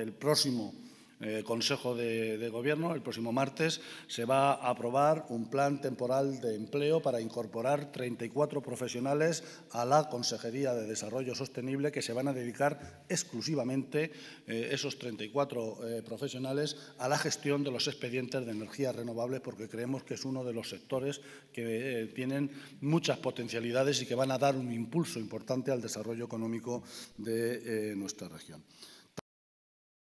el próximo eh, Consejo de, Gobierno, el próximo martes, se va a aprobar un plan temporal de empleo para incorporar 34 profesionales a la Consejería de Desarrollo Sostenible que se van a dedicar exclusivamente eh, esos 34 eh, profesionales a la gestión de los expedientes de energías renovables porque creemos que es uno de los sectores que tienen muchas potencialidades y que van a dar un impulso importante al desarrollo económico de nuestra región.